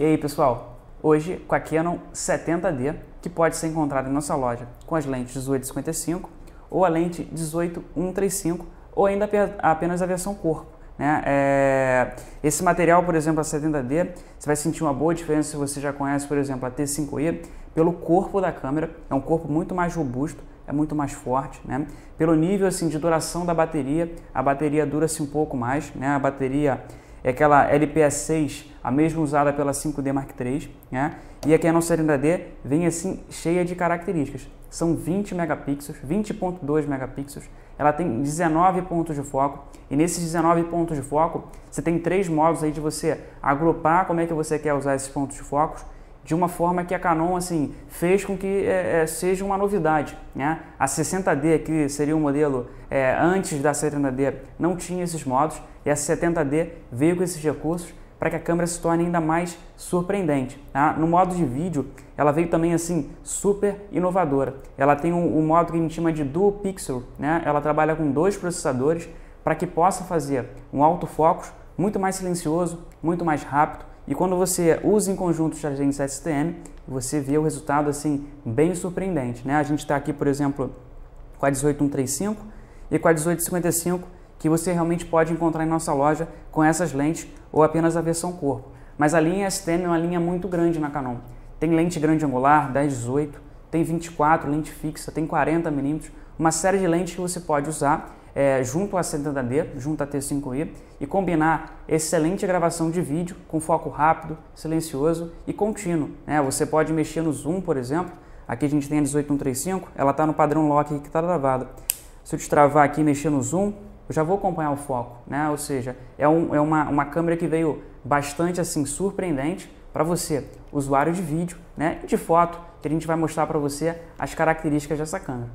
E aí pessoal, hoje com a Canon 70D, que pode ser encontrada em nossa loja com as lentes 1855 ou a lente 18135 ou ainda apenas a versão corpo. Né? É... Esse material, por exemplo, a 70D, você vai sentir uma boa diferença se você já conhece, por exemplo, a T5E, pelo corpo da câmera, é um corpo muito mais robusto, é muito mais forte, né? Pelo nível assim de duração da bateria, a bateria dura-se um pouco mais, né? A bateria é aquela LPS 6 a mesma usada pela 5D Mark III, né? E aqui a nossa 70 D vem assim cheia de características. São 20 megapixels, 20.2 megapixels. Ela tem 19 pontos de foco e nesses 19 pontos de foco você tem três modos aí de você agrupar como é que você quer usar esses pontos de foco de uma forma que a Canon assim fez com que é, é seja uma novidade. Né? A 60D, que seria o um modelo é, antes da 70D, não tinha esses modos e a 70D veio com esses recursos para que a câmera se torne ainda mais surpreendente. Tá? No modo de vídeo, ela veio também assim super inovadora. Ela tem um, um modo que a gente chama de dual pixel, né? ela trabalha com dois processadores para que possa fazer um autofoco muito mais silencioso, muito mais rápido. E quando você usa em conjunto de agentes STM, você vê o resultado assim bem surpreendente. Né? A gente está aqui, por exemplo, com a 18135 e com a 1855 que você realmente pode encontrar em nossa loja com essas lentes ou apenas a versão corpo. Mas a linha STM é uma linha muito grande na Canon. Tem lente grande angular, 10-18, tem 24, lente fixa, tem 40mm, uma série de lentes que você pode usar é, junto à 70D, junto à T5i, e combinar excelente gravação de vídeo com foco rápido, silencioso e contínuo. Né? Você pode mexer no zoom, por exemplo. Aqui a gente tem a 18135, ela está no padrão lock que está travada. Se eu destravar aqui e mexer no zoom, eu já vou acompanhar o foco, né? Ou seja, é, um, é uma, uma câmera que veio bastante assim surpreendente para você, usuário de vídeo, né? E de foto, que a gente vai mostrar para você as características dessa câmera.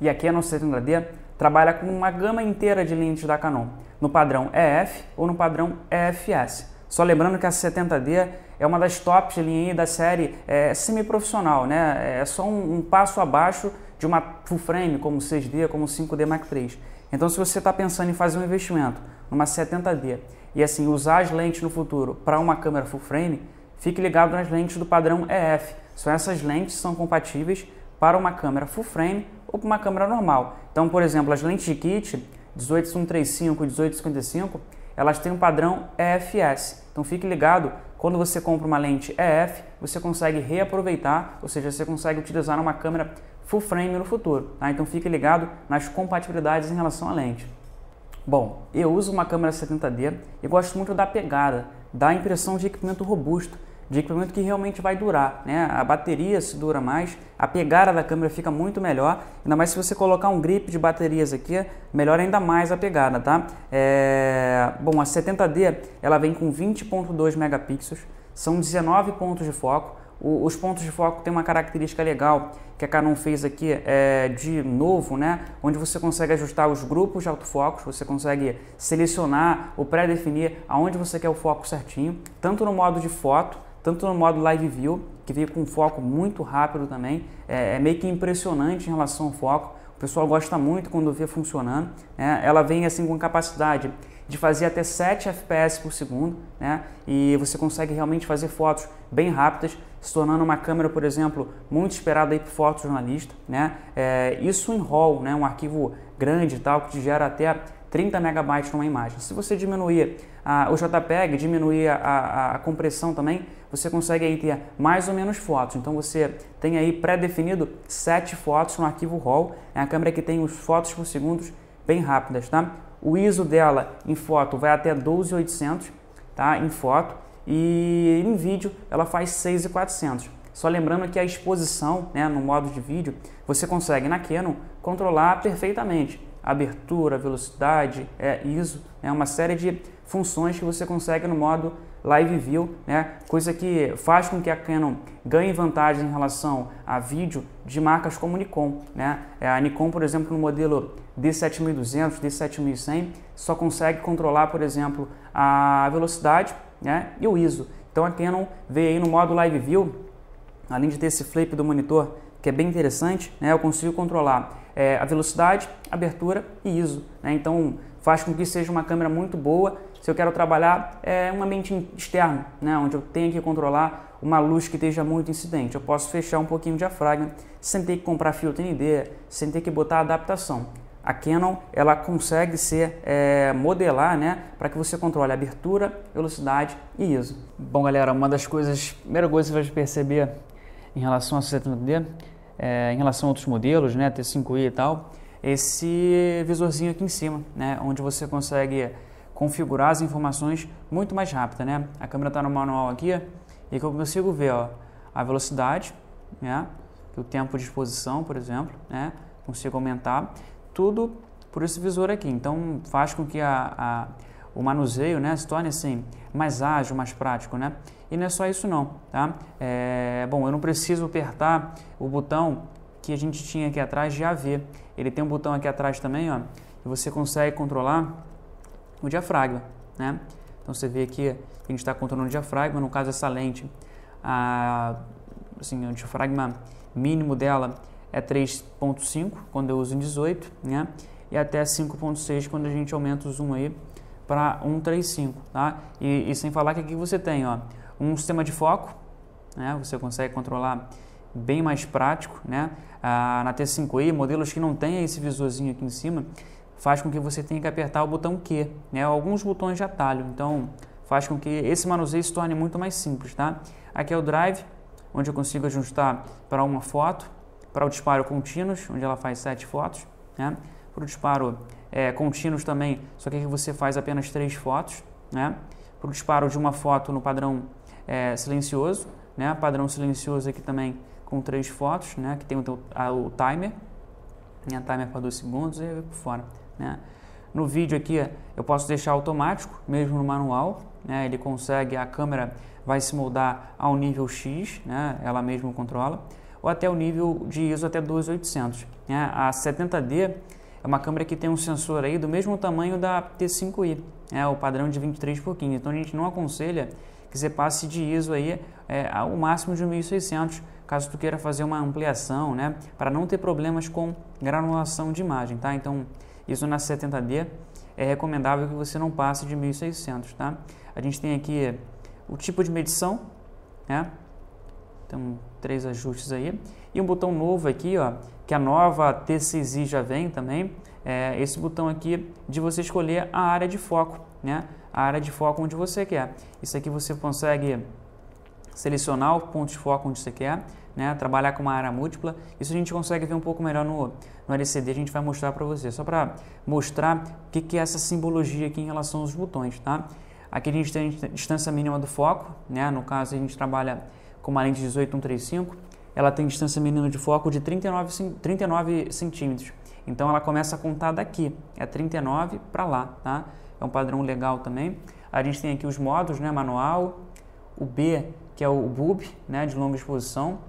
E aqui a nossa 70D trabalha com uma gama inteira de lentes da Canon, no padrão EF ou no padrão EFS. Só lembrando que a 70D é uma das tops de linha da série é, semi-profissional, né? É só um, um passo abaixo de uma full frame, como 6D, como 5D Mark III. Então, se você está pensando em fazer um investimento numa 70D e assim usar as lentes no futuro para uma câmera full frame, fique ligado nas lentes do padrão EF. São essas lentes que são compatíveis para uma câmera full frame ou para uma câmera normal. Então, por exemplo, as lentes de kit 18135 e 1855, elas têm um padrão EFS. Então fique ligado, quando você compra uma lente EF, você consegue reaproveitar, ou seja, você consegue utilizar uma câmera full frame no futuro. Tá? Então fique ligado nas compatibilidades em relação à lente. Bom, eu uso uma câmera 70D e gosto muito da pegada, da impressão de equipamento robusto, de equipamento que realmente vai durar. Né? A bateria se dura mais, a pegada da câmera fica muito melhor, ainda mais se você colocar um grip de baterias aqui, melhora ainda mais a pegada, tá? É... Bom, a 70D ela vem com 20.2 megapixels, são 19 pontos de foco, o, os pontos de foco têm uma característica legal que a Canon fez aqui é, de novo, né? Onde você consegue ajustar os grupos de autofocos, você consegue selecionar ou pré-definir aonde você quer o foco certinho, tanto no modo de foto, tanto no modo live view, que veio com um foco muito rápido também, é, é meio que impressionante em relação ao foco. O pessoal gosta muito quando vê funcionando. Né? Ela vem assim com capacidade de fazer até 7 fps por segundo, né? E você consegue realmente fazer fotos bem rápidas se tornando uma câmera, por exemplo, muito esperada aí por fotojornalista, né? É, isso em RAW, né? Um arquivo grande e tal que te gera até 30 megabytes numa imagem. Se você diminuir a, o JPEG, diminuir a, a, a, compressão também, você consegue aí ter mais ou menos fotos. Então você tem aí pré-definido 7 fotos no arquivo RAW. É a câmera que tem os fotos por segundos bem rápidas, tá? O ISO dela em foto vai até 12800, tá? Em foto e em vídeo ela faz 6,400. Só lembrando que a exposição, né, no modo de vídeo, você consegue na Canon controlar perfeitamente abertura, velocidade, é, ISO, né, uma série de funções que você consegue no modo Live View, né, coisa que faz com que a Canon ganhe vantagem em relação a vídeo de marcas como Nikon. Né? É, a Nikon, por exemplo, no modelo D7200, D7100, só consegue controlar, por exemplo, a velocidade né? e o ISO. Então a Canon veio aí no modo Live View, além de ter esse flip do monitor, que é bem interessante, né? eu consigo controlar é, a velocidade, abertura e ISO. Né? Então faz com que seja uma câmera muito boa se eu quero trabalhar é, um ambiente externo, né? onde eu tenho que controlar uma luz que esteja muito incidente. Eu posso fechar um pouquinho o diafragma sem ter que comprar filtro ND, sem ter que botar adaptação a Canon ela consegue ser é, modelar, né, para que você controle abertura, velocidade e ISO. Bom, galera, uma das coisas, primeira coisa que você vai perceber em relação a 70D, é, em relação a outros modelos, né, T5i e tal, esse visorzinho aqui em cima, né, onde você consegue configurar as informações muito mais rápida, né? A câmera está no manual aqui e eu consigo ver, ó, a velocidade, né? O tempo de exposição, por exemplo, né? Consigo aumentar tudo por esse visor aqui. Então faz com que a, a, o manuseio né, se torne assim mais ágil, mais prático, né? E não é só isso não, tá? É, bom, eu não preciso apertar o botão que a gente tinha aqui atrás de AV. Ele tem um botão aqui atrás também, ó, e você consegue controlar o diafragma, né? Então você vê aqui que a gente está controlando o diafragma, no caso essa lente, a, assim, o diafragma mínimo dela é 3.5 quando eu uso em 18, né? E até 5.6 quando a gente aumenta o zoom aí para 135, tá? E, e, sem falar que aqui você tem, ó, um sistema de foco, né? Você consegue controlar bem mais prático, né? Ah, na T5i, modelos que não tem esse visorzinho aqui em cima, faz com que você tenha que apertar o botão Q, né? Alguns botões de atalho, então faz com que esse manuseio se torne muito mais simples, tá? Aqui é o drive, onde eu consigo ajustar para uma foto, para o disparo contínuos, onde ela faz sete fotos, né? Para o disparo é, contínuos também, só que você faz apenas três fotos, né? Para o disparo de uma foto no padrão é, silencioso, né? Padrão silencioso aqui também com três fotos, né? Que tem o, o timer, né? Timer para dois segundos e por fora, né? No vídeo aqui eu posso deixar automático, mesmo no manual, né? Ele consegue, a câmera vai se moldar ao nível X, né? Ela mesma controla ou até o nível de ISO até 2800. Né? A 70D é uma câmera que tem um sensor aí do mesmo tamanho da T5i, é né? o padrão de 23 por 15. Então a gente não aconselha que você passe de ISO aí é, ao máximo de 1600, caso tu queira fazer uma ampliação, né, para não ter problemas com granulação de imagem, tá? Então ISO na 70D é recomendável que você não passe de 1600, tá? A gente tem aqui o tipo de medição, né? Então, três ajustes aí. E um botão novo aqui, ó, que a nova TCZ já vem também. É esse botão aqui de você escolher a área de foco, né? A área de foco onde você quer. Isso aqui você consegue selecionar o ponto de foco onde você quer, né? Trabalhar com uma área múltipla. Isso a gente consegue ver um pouco melhor no, no LCD, a gente vai mostrar para você. Só para mostrar o que, que é essa simbologia aqui em relação aos botões, tá? Aqui a gente tem a distância mínima do foco, né? No caso a gente trabalha com uma lente 18-135, ela tem distância mínima de foco de 39, 39 centímetros. Então ela começa a contar daqui, é 39 para lá, tá? É um padrão legal também. A gente tem aqui os modos, né, manual, o B, que é o bulb, né, de longa exposição.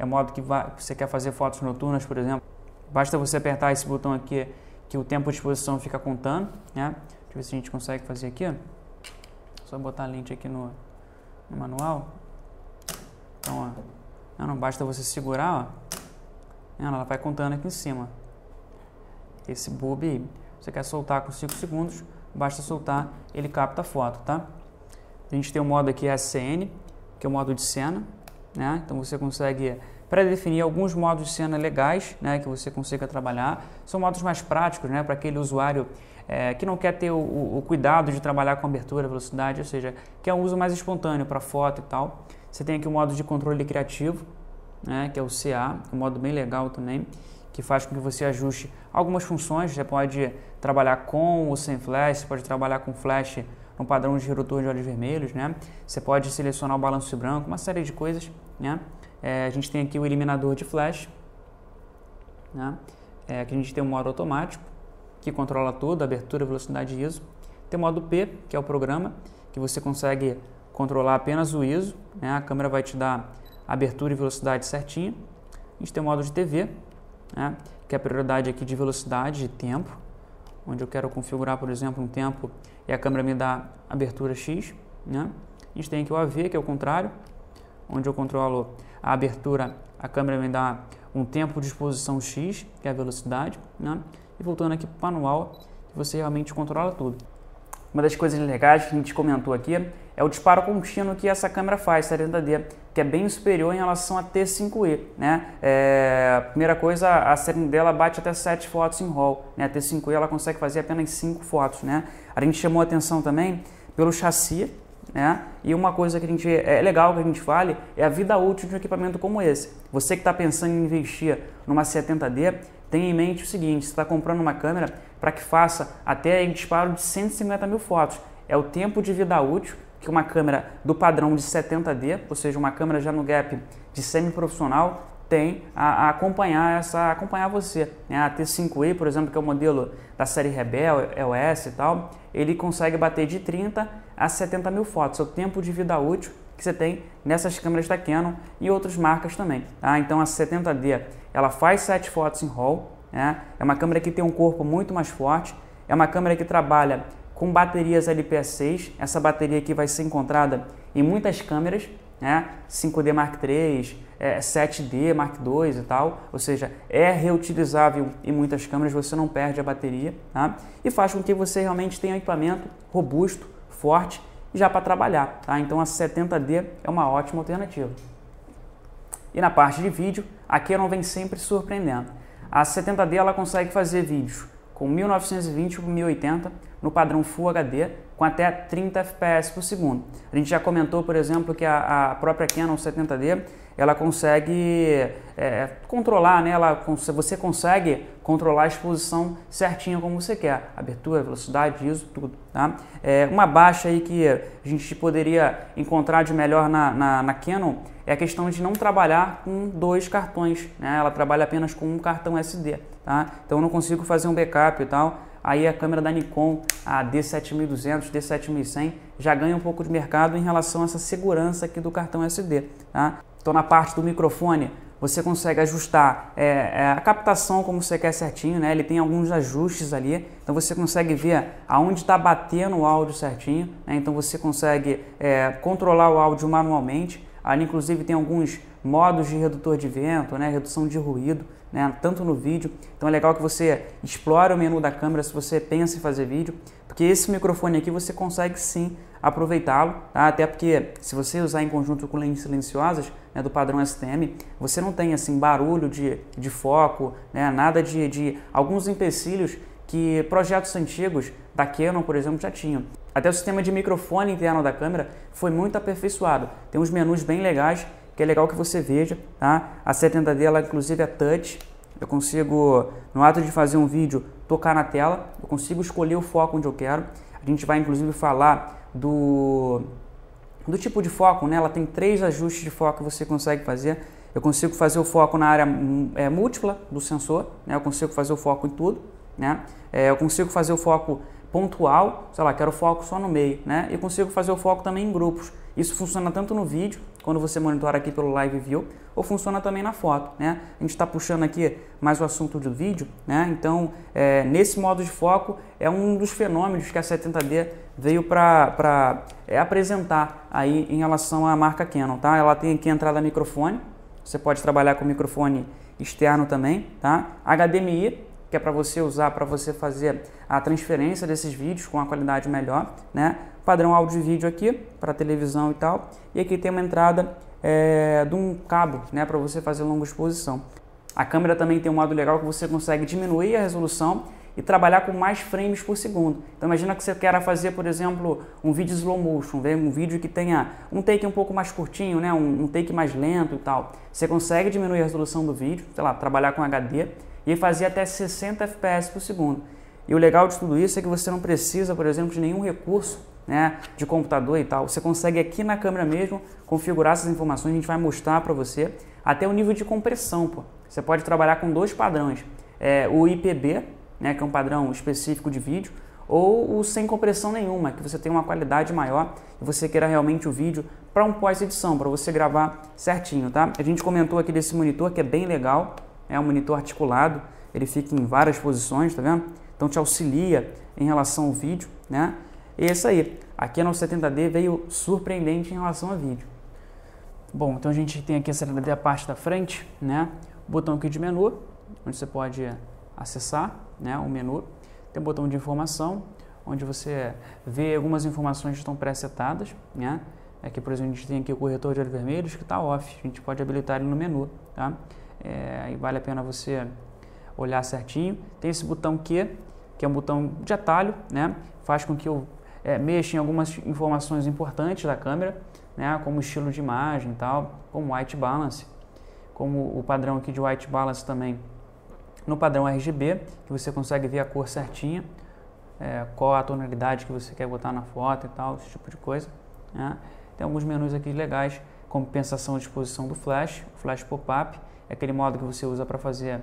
É modo que vai, você quer fazer fotos noturnas, por exemplo. Basta você apertar esse botão aqui que o tempo de exposição fica contando, né? Deixa eu ver se a gente consegue fazer aqui. Só botar a lente aqui no, no manual. Então, ó, né, não basta você segurar, ó, né, ela vai contando aqui em cima. Esse bob aí. Você quer soltar com 5 segundos, basta soltar, ele capta a foto, tá? A gente tem o modo aqui SCN, que é o modo de cena, né? Então você consegue pré-definir alguns modos de cena legais, né, que você consiga trabalhar. São modos mais práticos, né, para aquele usuário é, que não quer ter o, o, cuidado de trabalhar com abertura, velocidade, ou seja, quer um uso mais espontâneo para foto e tal. Você tem aqui o modo de controle criativo, né, que é o CA, é um modo bem legal também, que faz com que você ajuste algumas funções. Você pode trabalhar com ou sem flash, você pode trabalhar com flash no padrão de redutor de olhos vermelhos, né? Você pode selecionar o balanço branco, uma série de coisas, né? É, a gente tem aqui o eliminador de flash, né? É, que a gente tem o modo automático, que controla tudo, abertura, velocidade e ISO. Tem o modo P, que é o programa, que você consegue controlar apenas o ISO, né? a câmera vai te dar abertura e velocidade certinha. A gente tem o modo de TV, né? que é a prioridade aqui de velocidade de tempo, onde eu quero configurar, por exemplo, um tempo e a câmera me dá abertura X. Né? A gente tem aqui o AV, que é o contrário, onde eu controlo a abertura, a câmera me dá um tempo de exposição X, que é a velocidade. Né? E voltando aqui para o manual, você realmente controla tudo. Uma das coisas legais que a gente comentou aqui é o disparo contínuo que essa câmera faz, 70D, que é bem superior em relação à T5e. Né? É, primeira coisa, a 70D dela bate até 7 fotos em RAW, né? a T5e ela consegue fazer apenas 5 fotos. Né? A gente chamou atenção também pelo chassi, né? E uma coisa que a gente é legal que a gente fale é a vida útil de um equipamento como esse. Você que está pensando em investir numa 70D, tenha em mente o seguinte: você está comprando uma câmera para que faça até um disparo de 150 mil fotos. É o tempo de vida útil que uma câmera do padrão de 70D, ou seja, uma câmera já no gap de semi-profissional, tem a, a, acompanhar essa a acompanhar você. Né? A t 5 e por exemplo, que é o modelo da série Rebel, EOS e tal, ele consegue bater de 30 a 70 mil fotos, é o tempo de vida útil que você tem nessas câmeras da Canon e outras marcas também. Tá? Então a 70D ela faz 7 fotos em RAW, né? é uma câmera que tem um corpo muito mais forte, é uma câmera que trabalha com baterias LPA6. Essa bateria aqui vai ser encontrada em muitas câmeras, né? 5D Mark III, 7D é, Mark II e tal, ou seja, é reutilizável em muitas câmeras, você não perde a bateria tá? e faz com que você realmente tenha um equipamento robusto, forte já para trabalhar. Tá? Então a 70D é uma ótima alternativa. E na parte de vídeo, a Canon vem sempre surpreendendo. A 70D ela consegue fazer vídeos com 1920 por 1080 no padrão Full HD com até 30 fps por segundo. A gente já comentou, por exemplo, que a, a própria Canon 70D ela consegue é, é, controlar, né? ela, você consegue controlar a exposição certinha como você quer, abertura, velocidade, ISO, tudo. Tá? É, uma baixa aí que a gente poderia encontrar de melhor na, na, na Canon é a questão de não trabalhar com dois cartões, né? ela trabalha apenas com um cartão SD tá? Então eu não consigo fazer um backup e tal. Aí a câmera da Nikon, a D7200, D7100, já ganha um pouco de mercado em relação a essa segurança aqui do cartão SD, tá? Então na parte do microfone, você consegue ajustar é, é, a captação como você quer certinho, né? Ele tem alguns ajustes ali, então você consegue ver aonde está batendo o áudio certinho, né? Então você consegue é, controlar o áudio manualmente. Ali, inclusive, tem alguns modos de redutor de vento, né? Redução de ruído né? tanto no vídeo. Então é legal que você explore o menu da câmera se você pensa em fazer vídeo, porque esse microfone aqui você consegue sim aproveitá-lo, tá? até porque se você usar em conjunto com lentes silenciosas né, do padrão STM, você não tem assim barulho de, de foco, né, nada de, de alguns empecilhos que projetos antigos da Canon, por exemplo, já tinham. Até o sistema de microfone interno da câmera foi muito aperfeiçoado. Tem uns menus bem legais que é legal que você veja, tá? A 70D, ela inclusive é touch, eu consigo, no ato de fazer um vídeo, tocar na tela, eu consigo escolher o foco onde eu quero. A gente vai inclusive falar do, do tipo de foco, né? Ela tem três ajustes de foco que você consegue fazer. Eu consigo fazer o foco na área é, múltipla do sensor, né? Eu consigo fazer o foco em tudo, né? É, eu consigo fazer o foco pontual, sei lá, quero foco só no meio, né? E consigo fazer o foco também em grupos. Isso funciona tanto no vídeo quando você monitora aqui pelo Live View, ou funciona também na foto, né? A gente está puxando aqui mais o assunto do vídeo, né? Então, é, nesse modo de foco, é um dos fenômenos que a 70D veio para é, apresentar aí em relação à marca Canon, tá? Ela tem aqui a entrada microfone, você pode trabalhar com microfone externo também, tá? HDMI, que é para você usar para você fazer a transferência desses vídeos com a qualidade melhor, né? padrão áudio e vídeo aqui, para televisão e tal. E aqui tem uma entrada é, de um cabo, né, para você fazer longa exposição. A câmera também tem um modo legal que você consegue diminuir a resolução e trabalhar com mais frames por segundo. Então imagina que você queira fazer, por exemplo, um vídeo slow motion, um vídeo que tenha um take um pouco mais curtinho, né? um, take mais lento e tal. Você consegue diminuir a resolução do vídeo, sei lá, trabalhar com HD e fazer até 60 fps por segundo. E o legal de tudo isso é que você não precisa, por exemplo, de nenhum recurso né, de computador e tal, você consegue aqui na câmera mesmo configurar essas informações, a gente vai mostrar para você até o nível de compressão. Pô. Você pode trabalhar com dois padrões, é, o IPB, né, que é um padrão específico de vídeo, ou o sem compressão nenhuma, que você tem uma qualidade maior e você queira realmente o vídeo para um pós-edição, para você gravar certinho, tá? A gente comentou aqui desse monitor que é bem legal, é um monitor articulado, ele fica em várias posições, tá vendo? Então te auxilia em relação ao vídeo, né? E é isso aí. Aqui a nossa 70D veio surpreendente em relação a vídeo. Bom, então a gente tem aqui a 70D a parte da frente, né? O botão aqui de menu, onde você pode acessar, né, o menu. Tem um botão de informação, onde você vê algumas informações que estão pré-setadas, né? Aqui, é por exemplo, a gente tem aqui o corretor de olhos vermelhos que está off. A gente pode habilitar ele no menu, tá? É, e vale a pena você olhar certinho. Tem esse botão Q, que é um botão de atalho, né? Faz com que o é, em algumas informações importantes da câmera, né, como estilo de imagem e tal, como white balance, como o padrão aqui de white balance também no padrão RGB, que você consegue ver a cor certinha, é, qual a tonalidade que você quer botar na foto e tal, esse tipo de coisa. Né. Tem alguns menus aqui legais, como de exposição do flash, flash pop-up, é aquele modo que você usa para fazer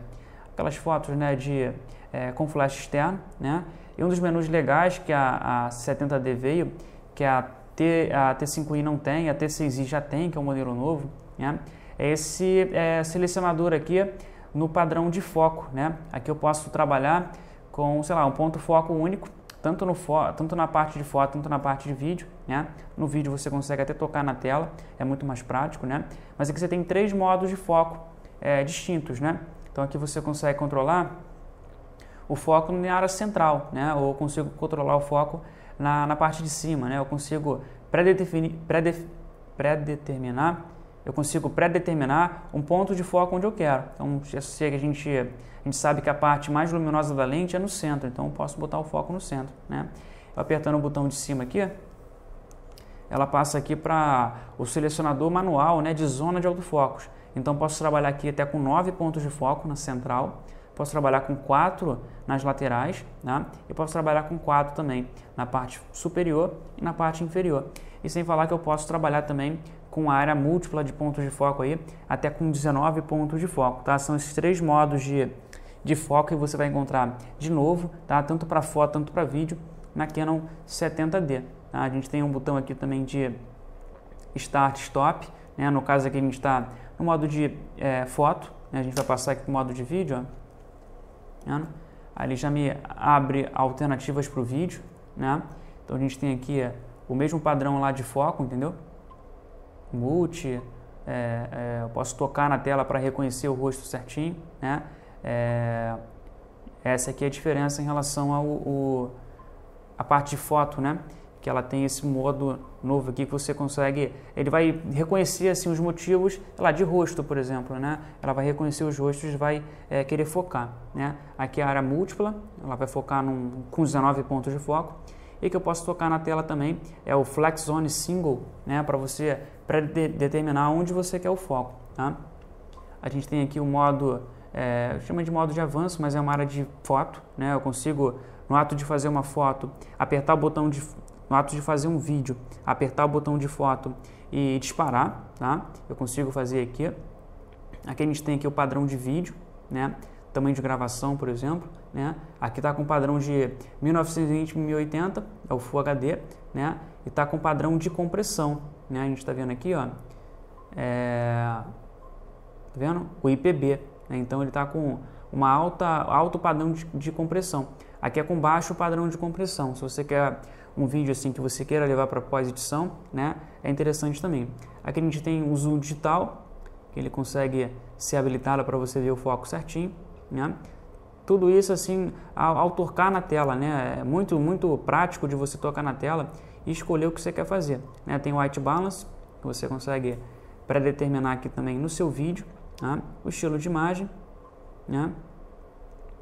aquelas fotos né, de, é, com flash externo, né? E um dos menus legais que a, a 70D veio, que é a, T, a T5i não tem, a T6i já tem, que é um modelo novo, né? é esse é, selecionador aqui no padrão de foco. Né? Aqui eu posso trabalhar com, sei lá, um ponto foco único, tanto, no fo tanto na parte de foto, tanto na parte de vídeo. Né? No vídeo você consegue até tocar na tela, é muito mais prático. Né? Mas aqui você tem três modos de foco é, distintos. Né? Então aqui você consegue controlar o foco na área central, né? Ou eu consigo controlar o foco na, na parte de cima, né? Eu consigo pré-determinar, pré eu consigo pré-determinar um ponto de foco onde eu quero. Então, se a gente, a gente sabe que a parte mais luminosa da lente é no centro, então eu posso botar o foco no centro, né? Eu apertando o botão de cima aqui, ela passa aqui para o selecionador manual né, de zona de autofocos. Então posso trabalhar aqui até com nove pontos de foco na central posso trabalhar com quatro nas laterais, né? eu posso trabalhar com quatro também na parte superior e na parte inferior. E sem falar que eu posso trabalhar também com a área múltipla de pontos de foco aí, até com 19 pontos de foco, tá? São esses três modos de, de foco que você vai encontrar de novo, tá? Tanto para foto, tanto para vídeo, na Canon 70D. Tá? A gente tem um botão aqui também de Start Stop, né? No caso aqui a gente está no modo de é, foto, né? a gente vai passar aqui para o modo de vídeo, ó vendo? Né? ele já me abre alternativas para o vídeo, né? Então a gente tem aqui é, o mesmo padrão lá de foco, entendeu? Multi, é, é, eu posso tocar na tela para reconhecer o rosto certinho, né? É, essa aqui é a diferença em relação ao, ao a parte de foto, né? que ela tem esse modo novo aqui que você consegue, ele vai reconhecer assim os motivos, lá de rosto, por exemplo, né? Ela vai reconhecer os rostos, vai é, querer focar, né? Aqui é a área múltipla, ela vai focar num, com 19 pontos de foco. E que eu posso tocar na tela também é o Flex Zone Single, né? Para você para de, determinar onde você quer o foco, tá? A gente tem aqui o modo é, chama de modo de avanço, mas é uma área de foto, né? Eu consigo no ato de fazer uma foto, apertar o botão de no ato de fazer um vídeo, apertar o botão de foto e disparar, tá? Eu consigo fazer aqui. Aqui a gente tem aqui o padrão de vídeo, né? Tamanho de gravação, por exemplo, né? Aqui tá com padrão de 1920 x 1080, é o Full HD, né? E tá com padrão de compressão, né? A gente está vendo aqui, ó, é... tá vendo? O IPB, né? Então ele tá com uma alta alto padrão de, de compressão. Aqui é com baixo padrão de compressão. Se você quer um vídeo assim que você queira levar para pós-edição, né? É interessante também. Aqui a gente tem o zoom digital, que ele consegue ser habilitado para você ver o foco certinho, né? Tudo isso assim ao, ao, tocar na tela, né? É muito muito prático de você tocar na tela e escolher o que você quer fazer, né? Tem o white balance, que você consegue pré-determinar aqui também no seu vídeo, né? O estilo de imagem, né?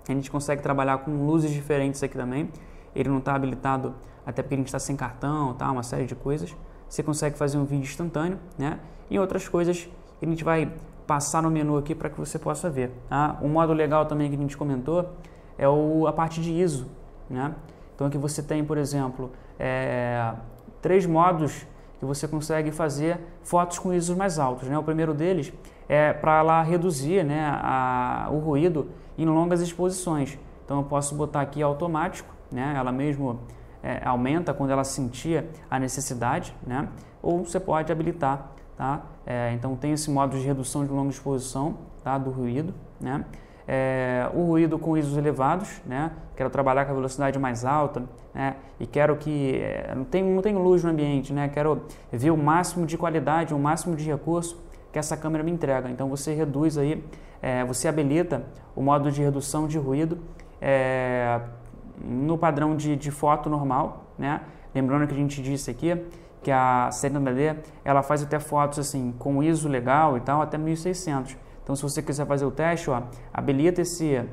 A gente consegue trabalhar com luzes diferentes aqui também. Ele não está habilitado até porque a gente está sem cartão, tá, uma série de coisas, você consegue fazer um vídeo instantâneo, né? E outras coisas que a gente vai passar no menu aqui para que você possa ver. Tá? Um modo legal também que a gente comentou é o, a parte de ISO, né? Então aqui você tem, por exemplo, é, três modos que você consegue fazer fotos com ISOs mais altos, né? O primeiro deles é para lá reduzir, né, a, o ruído em longas exposições. Então eu posso botar aqui automático, né? Ela mesmo é, aumenta quando ela sentia a necessidade, né? Ou você pode habilitar, tá? É, então tem esse modo de redução de longa exposição, tá? Do ruído, né? É, o ruído com ISOs elevados, né? Quero trabalhar com a velocidade mais alta, né? E quero que é, não tem não tem luz no ambiente, né? Quero ver o máximo de qualidade, o máximo de recurso que essa câmera me entrega. Então você reduz aí, é, você habilita o modo de redução de ruído é no padrão de, de foto normal, né? Lembrando que a gente disse aqui que a 70D ela faz até fotos assim com ISO legal e tal até 1600. Então, se você quiser fazer o teste, ó, habilita esse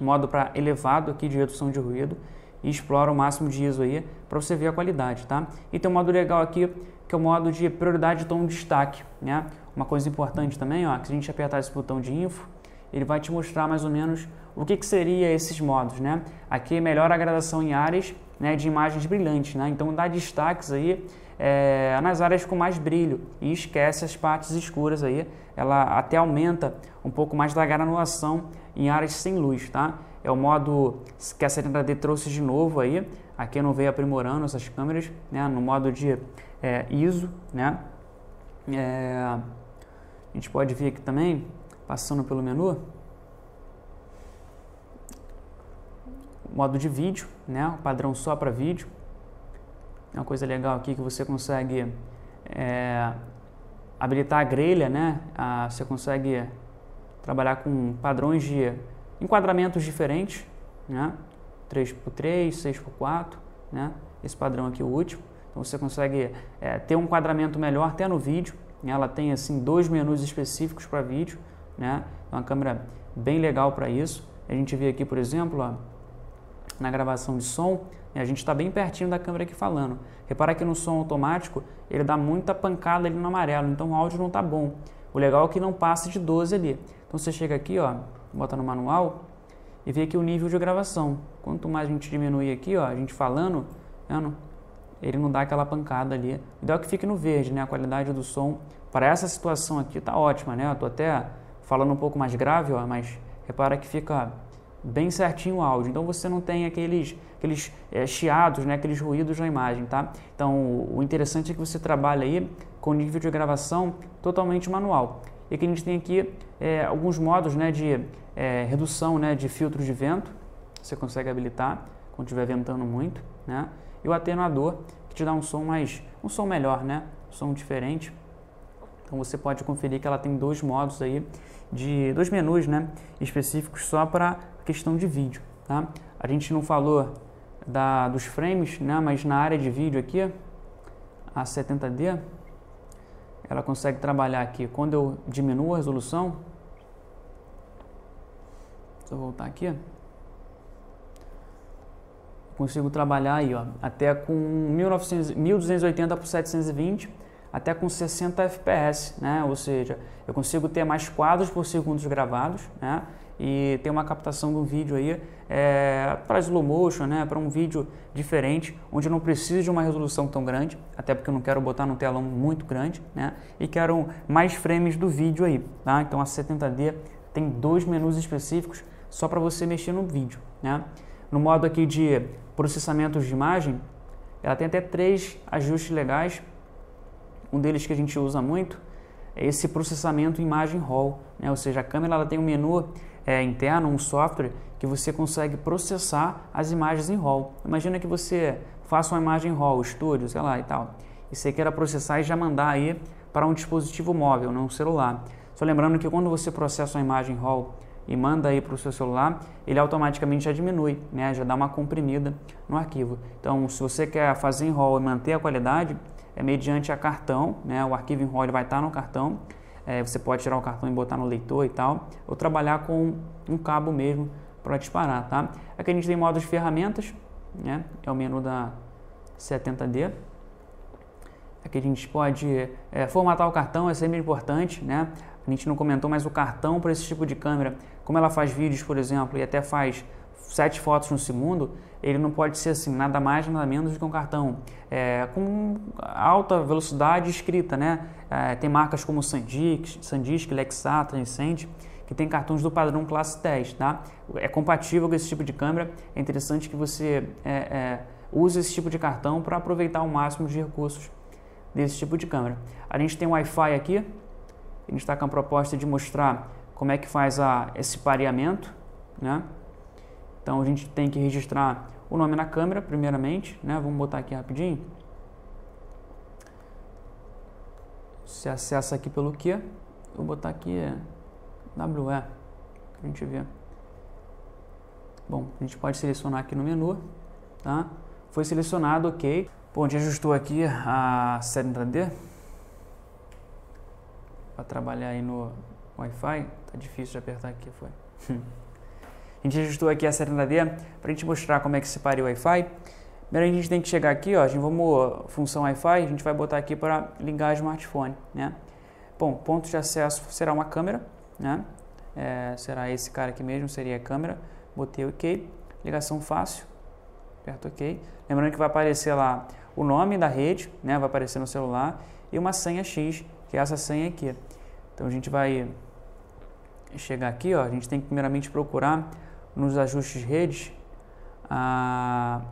modo para elevado aqui de redução de ruído e explora o máximo de ISO aí para você ver a qualidade, tá? E tem um modo legal aqui que é o modo de prioridade tom destaque, né? Uma coisa importante também, ó, que se a gente apertar esse botão de info, ele vai te mostrar mais ou menos o que, que seria esses modos, né? Aqui melhor a gradação em áreas né, de imagens brilhantes, né? Então dá destaques aí é, nas áreas com mais brilho e esquece as partes escuras aí. Ela até aumenta um pouco mais da granulação em áreas sem luz, tá? É o modo que a 70D trouxe de novo aí. Aqui eu não veio aprimorando essas câmeras, né? No modo de é, ISO, né? É, a gente pode ver aqui também Passando pelo menu, modo de vídeo, né? O padrão só para vídeo. É uma coisa legal aqui que você consegue é, habilitar a grelha, né? Ah, você consegue trabalhar com padrões de enquadramentos diferentes, né? 3x3, 6x4, né? Esse padrão aqui, o último. Então você consegue é, ter um enquadramento melhor até no vídeo. Né? Ela tem assim dois menus específicos para vídeo né? É uma câmera bem legal para isso. A gente vê aqui, por exemplo, ó, na gravação de som, né, a gente está bem pertinho da câmera aqui falando. Repara que no som automático ele dá muita pancada ali no amarelo, então o áudio não está bom. O legal é que não passa de 12 ali. Então você chega aqui, ó, bota no manual e vê aqui o nível de gravação. Quanto mais a gente diminuir aqui, ó, a gente falando, vendo? Né, ele não dá aquela pancada ali. O ideal é que fique no verde, né? A qualidade do som para essa situação aqui tá ótima, né? Eu tô até falando um pouco mais grave, ó, mas repara que fica bem certinho o áudio. Então você não tem aqueles, aqueles é, chiados, né, aqueles ruídos na imagem, tá? Então o interessante é que você trabalha aí com nível de gravação totalmente manual. E que a gente tem aqui é, alguns modos né, de é, redução né, de filtro de vento, você consegue habilitar quando estiver ventando muito, né? E o atenuador, que te dá um som mais, um som melhor, né? Um som diferente. Então você pode conferir que ela tem dois modos aí de dois menus né, específicos só para questão de vídeo. Tá? A gente não falou da, dos frames, né, mas na área de vídeo aqui, a 70D, ela consegue trabalhar aqui. Quando eu diminuo a resolução, se eu voltar aqui, consigo trabalhar aí, ó, até com 1900, 1280 por 720 até com 60 fps, né? ou seja, eu consigo ter mais quadros por segundos gravados né? e ter uma captação do vídeo aí é, para slow motion, né? para um vídeo diferente, onde eu não preciso de uma resolução tão grande, até porque eu não quero botar no telão muito grande né? e quero mais frames do vídeo aí. Tá? Então a 70D tem dois menus específicos só para você mexer no vídeo. Né? No modo aqui de processamento de imagem, ela tem até três ajustes legais um deles que a gente usa muito é esse processamento imagem RAW, né? ou seja, a câmera ela tem um menu é, interno, um software que você consegue processar as imagens em RAW. Imagina que você faça uma imagem RAW, estúdio, sei lá e tal, e você queira processar e já mandar aí para um dispositivo móvel, não né? um celular. Só lembrando que quando você processa uma imagem RAW e manda aí para o seu celular, ele automaticamente já diminui, né? já dá uma comprimida no arquivo. Então, se você quer fazer em RAW e manter a qualidade, é mediante a cartão, né? O arquivo em RAW vai estar no cartão. É, você pode tirar o cartão e botar no leitor e tal, ou trabalhar com um cabo mesmo para disparar, tá? Aqui a gente tem modo de ferramentas, né? É o menu da 70D. Aqui a gente pode é, formatar o cartão, é sempre importante, né? A gente não comentou, mas o cartão para esse tipo de câmera, como ela faz vídeos, por exemplo, e até faz sete fotos no segundo, ele não pode ser assim, nada mais, nada menos do que um cartão é, com alta velocidade escrita, né? É, tem marcas como Sandisk, Sandisk, Lexar, Transcend, que tem cartões do padrão classe 10, tá? É compatível com esse tipo de câmera, é interessante que você é, é use esse tipo de cartão para aproveitar o máximo de recursos desse tipo de câmera. A gente tem Wi-Fi aqui, a gente está com a proposta de mostrar como é que faz a, esse pareamento, né? Então a gente tem que registrar o nome na câmera, primeiramente, né? Vamos botar aqui rapidinho. Se acessa aqui pelo que? Vou botar aqui é, WE, a gente vê. Bom, a gente pode selecionar aqui no menu, tá? Foi selecionado, ok. Bom, a gente ajustou aqui a 70 D para trabalhar aí no Wi-Fi. Tá difícil de apertar aqui, foi. A gente ajustou aqui a serentadeia para a gente mostrar como é que se separa o Wi-Fi. Primeiro a gente tem que chegar aqui, ó, a gente vamos função Wi-Fi, a gente vai botar aqui para ligar o smartphone, né? Bom, ponto de acesso será uma câmera, né? É, será esse cara aqui mesmo, seria a câmera. Botei OK. Ligação fácil. Aperto OK. Lembrando que vai aparecer lá o nome da rede, né? Vai aparecer no celular e uma senha X, que é essa senha aqui. Então a gente vai chegar aqui, ó, a gente tem que primeiramente procurar nos ajustes redes a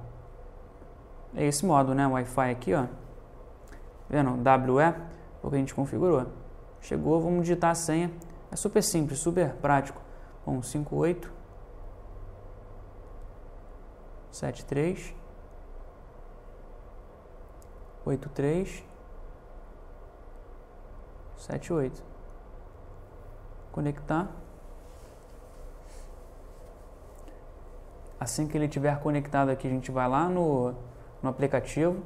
é esse modo, né? Wi-Fi aqui, ó. Tá vendo? WE, porque a gente configurou. Chegou, vamos digitar a senha. É super simples, super prático. Bom, 58 73 83 78 conectar Assim que ele estiver conectado aqui, a gente vai lá no, no aplicativo.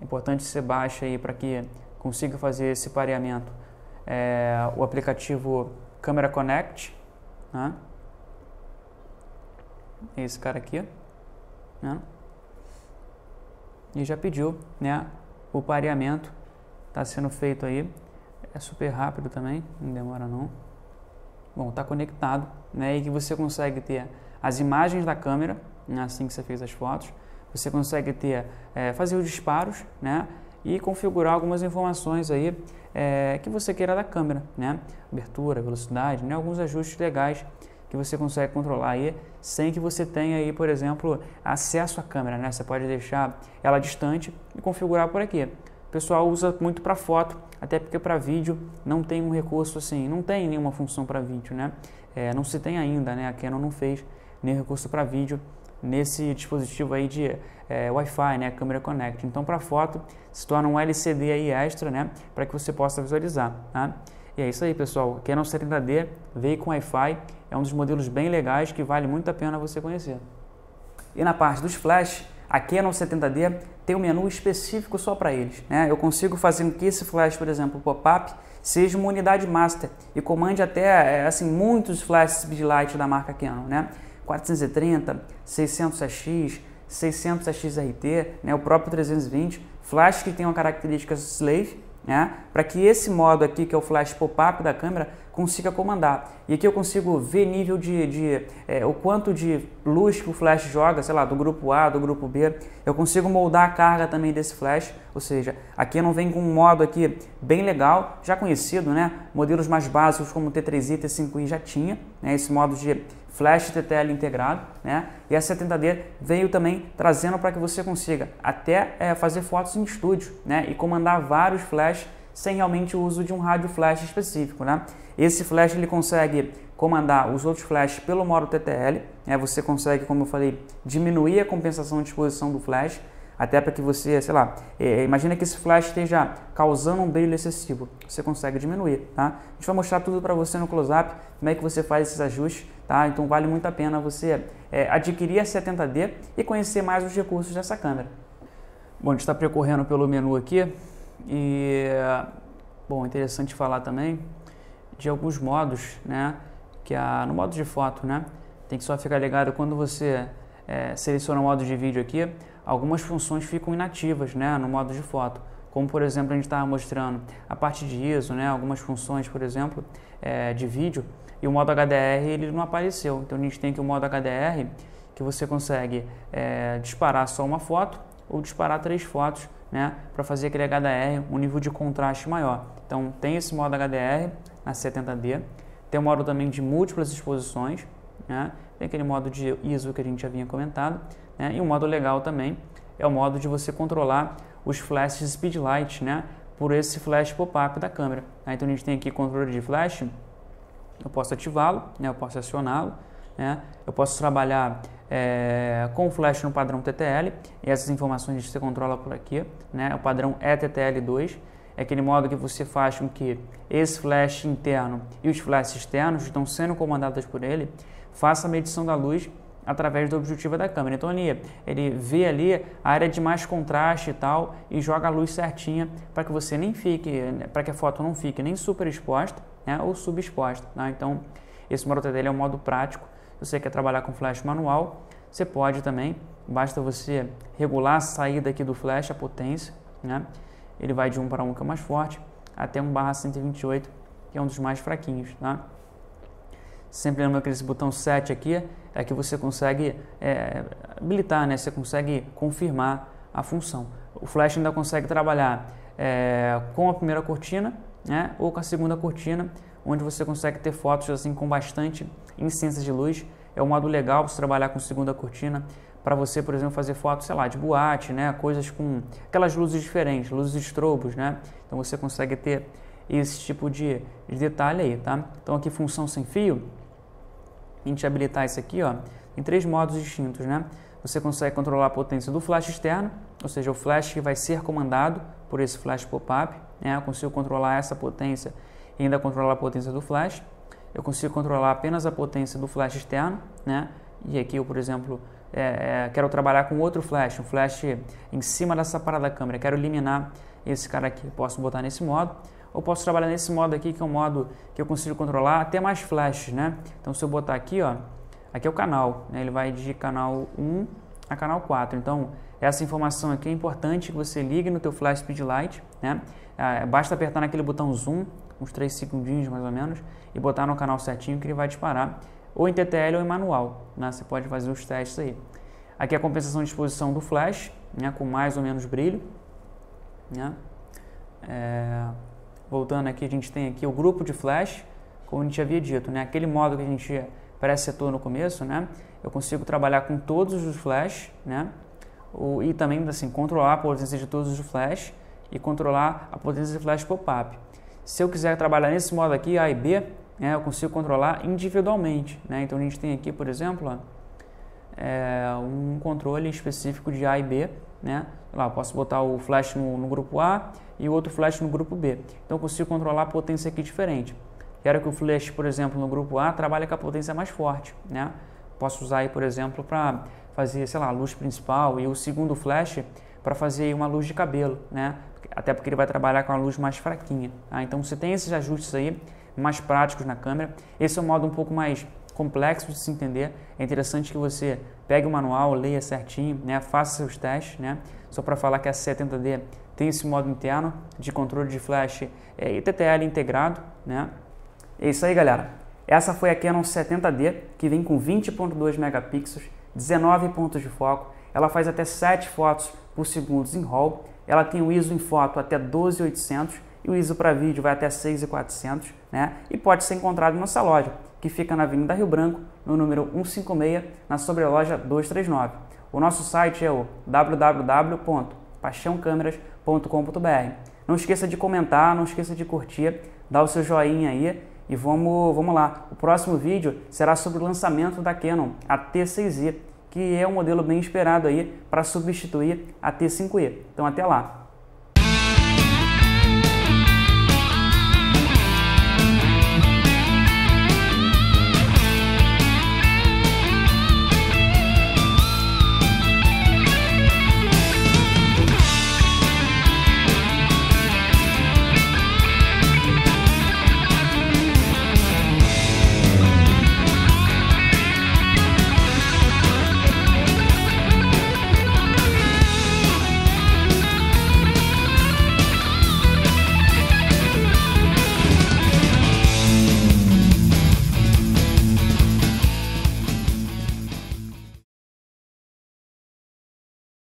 É importante você baixa aí para que consiga fazer esse pareamento. É, o aplicativo Câmera Connect, né? esse cara aqui, né? e já pediu né, o pareamento, está sendo feito aí, é super rápido também, não demora não. Bom, está conectado, né, e que você consegue ter as imagens da câmera, né, assim que você fez as fotos, você consegue ter, é, fazer os disparos, né? E configurar algumas informações aí é, que você queira da câmera, né? Abertura, velocidade, né? Alguns ajustes legais que você consegue controlar aí sem que você tenha aí, por exemplo, acesso à câmera, né? Você pode deixar ela distante e configurar por aqui. O pessoal usa muito para foto, até porque para vídeo não tem um recurso assim, não tem nenhuma função para vídeo, né? É, não se tem ainda, né? A Canon não fez nem recurso para vídeo nesse dispositivo aí de é, Wi-Fi, né, câmera Connect. Então, para foto, se torna um LCD aí extra, né, para que você possa visualizar, tá? E é isso aí, pessoal. Canon 70D veio com Wi-Fi, é um dos modelos bem legais que vale muito a pena você conhecer. E na parte dos flash, a Canon 70D tem um menu específico só para eles. Né? Eu consigo fazer com que esse flash, por exemplo, pop-up, seja uma unidade master e comande até é, assim muitos flashes de light da marca Canon. Né? 430, 600 SX, 600XRT, né, o próprio 320, flash que tem uma característica slave, né, para que esse modo aqui, que é o flash pop-up da câmera, consiga comandar. E aqui eu consigo ver nível de, de é, o quanto de luz que o flash joga, sei lá, do grupo A, do grupo B. Eu consigo moldar a carga também desse flash, ou seja, aqui não vem com um modo aqui bem legal, já conhecido, né? Modelos mais básicos como o T3i, T5i já tinha, né? esse modo de Flash TTL integrado, né? E a 70D veio também trazendo para que você consiga até é, fazer fotos em estúdio, né? E comandar vários flashes sem realmente o uso de um rádio flash específico, né? Esse flash ele consegue comandar os outros flashes pelo modo TTL, né? Você consegue, como eu falei, diminuir a compensação de exposição do flash, até para que você, sei lá, eh, eh, imagina que esse flash esteja causando um brilho excessivo, você consegue diminuir, tá? A gente vai mostrar tudo para você no close-up, como é que você faz esses ajustes Tá? Então vale muito a pena você é, adquirir a 70D e conhecer mais os recursos dessa câmera. Bom, a gente está percorrendo pelo menu aqui e bom, é interessante falar também de alguns modos, né? Que a, no modo de foto, né? Tem que só ficar ligado quando você é, seleciona o modo de vídeo aqui, algumas funções ficam inativas, né? No modo de foto, como por exemplo a gente estava mostrando a parte de ISO, né? Algumas funções, por exemplo, é, de vídeo e o modo HDR ele não apareceu. Então a gente tem aqui o modo HDR que você consegue é, disparar só uma foto ou disparar três fotos né, para fazer aquele HDR um nível de contraste maior. Então tem esse modo HDR na 70D, tem o modo também de múltiplas exposições, né, tem aquele modo de ISO que a gente já havia comentado, né, e um modo legal também é o modo de você controlar os flashes speedlight né, por esse flash pop-up da câmera. Né. Então a gente tem aqui controle de flash, eu posso ativá-lo, né? eu posso acioná-lo, né? eu posso trabalhar é, com o flash no padrão TTL, e essas informações você controla por aqui, né? o padrão ETTL2, é, é aquele modo que você faz com que esse flash interno e os flashes externos que estão sendo comandados por ele, faça a medição da luz através da objetiva da câmera. Então ele, ele vê ali a área de mais contraste e tal e joga a luz certinha para que você nem fique, né, para que a foto não fique nem super exposta né, ou subexposta. Tá? Né? Então, esse modo TDL é um modo prático. Se você quer trabalhar com flash manual, você pode também. Basta você regular a saída aqui do flash, a potência. Né? Ele vai de 1 para 1, que é mais forte, até 1 barra 128, que é um dos mais fraquinhos. Tá? Sempre lembrando que esse botão 7 aqui é que você consegue é, habilitar, né? você consegue confirmar a função. O flash ainda consegue trabalhar é, com a primeira cortina, né? ou com a segunda cortina, onde você consegue ter fotos assim com bastante incidência de luz. É um modo legal você trabalhar com segunda cortina para você, por exemplo, fazer fotos, sei lá, de boate, né? Coisas com aquelas luzes diferentes, luzes estrobos, né? Então você consegue ter esse tipo de, de detalhe aí, tá? Então aqui função sem fio, a gente habilitar isso aqui, ó, em três modos distintos, né? Você consegue controlar a potência do flash externo, ou seja, o flash que vai ser comandado por esse flash pop-up, né? eu consigo controlar essa potência e ainda controlar a potência do flash. Eu consigo controlar apenas a potência do flash externo, né? e aqui eu, por exemplo, é, é, quero trabalhar com outro flash, um flash em cima dessa parada da câmera, quero eliminar esse cara aqui, posso botar nesse modo, ou posso trabalhar nesse modo aqui, que é um modo que eu consigo controlar até mais flashes, né? Então se eu botar aqui, ó, aqui é o canal, né? ele vai de canal 1 a canal 4, então essa informação aqui é importante que você ligue no teu flash speedlight, né? Ah, é, basta apertar naquele botão zoom, uns 3 segundinhos mais ou menos, e botar no canal certinho que ele vai disparar, ou em TTL ou em manual. Né? Você pode fazer os testes aí. Aqui é a compensação de exposição do flash, né? com mais ou menos brilho. Né? É... Voltando aqui, a gente tem aqui o grupo de flash, como a gente havia dito, né? aquele modo que a gente pré setou no começo, né? eu consigo trabalhar com todos os flash, né? O... e também assim, controlar a potência de todos os flash, e controlar a potência de flash pop-up. Se eu quiser trabalhar nesse modo aqui, A e B, né, eu consigo controlar individualmente. Né? Então a gente tem aqui, por exemplo, ó, é, um controle específico de A e B. Né? Lá, eu posso botar o flash no, no grupo A e o outro flash no grupo B. Então eu consigo controlar a potência aqui diferente. Quero que o flash, por exemplo, no grupo A trabalhe com a potência mais forte. Né? Posso usar aí, por exemplo, para fazer, sei lá, a luz principal e o segundo flash para fazer uma luz de cabelo, né? até porque ele vai trabalhar com a luz mais fraquinha. Tá? Então você tem esses ajustes aí mais práticos na câmera. Esse é um modo um pouco mais complexo de se entender. É interessante que você pegue o manual, leia certinho, né? faça seus testes. Né? Só para falar que a 70D tem esse modo interno de controle de flash é, e TTL integrado. Né? É isso aí, galera. Essa foi a Canon 70D, que vem com 20.2 megapixels, 19 pontos de foco, ela faz até 7 fotos por segundo em RAW, ela tem o ISO em foto até 12800 e o ISO para vídeo vai até 6400, né? E pode ser encontrado em nossa loja, que fica na Avenida Rio Branco, no número 156, na sobreloja 239. O nosso site é o www.paixãocâmeras.com.br. Não esqueça de comentar, não esqueça de curtir, dá o seu joinha aí e vamos, vamos lá. O próximo vídeo será sobre o lançamento da Canon, a T6i que é um modelo bem esperado aí para substituir a T5e. Então até lá.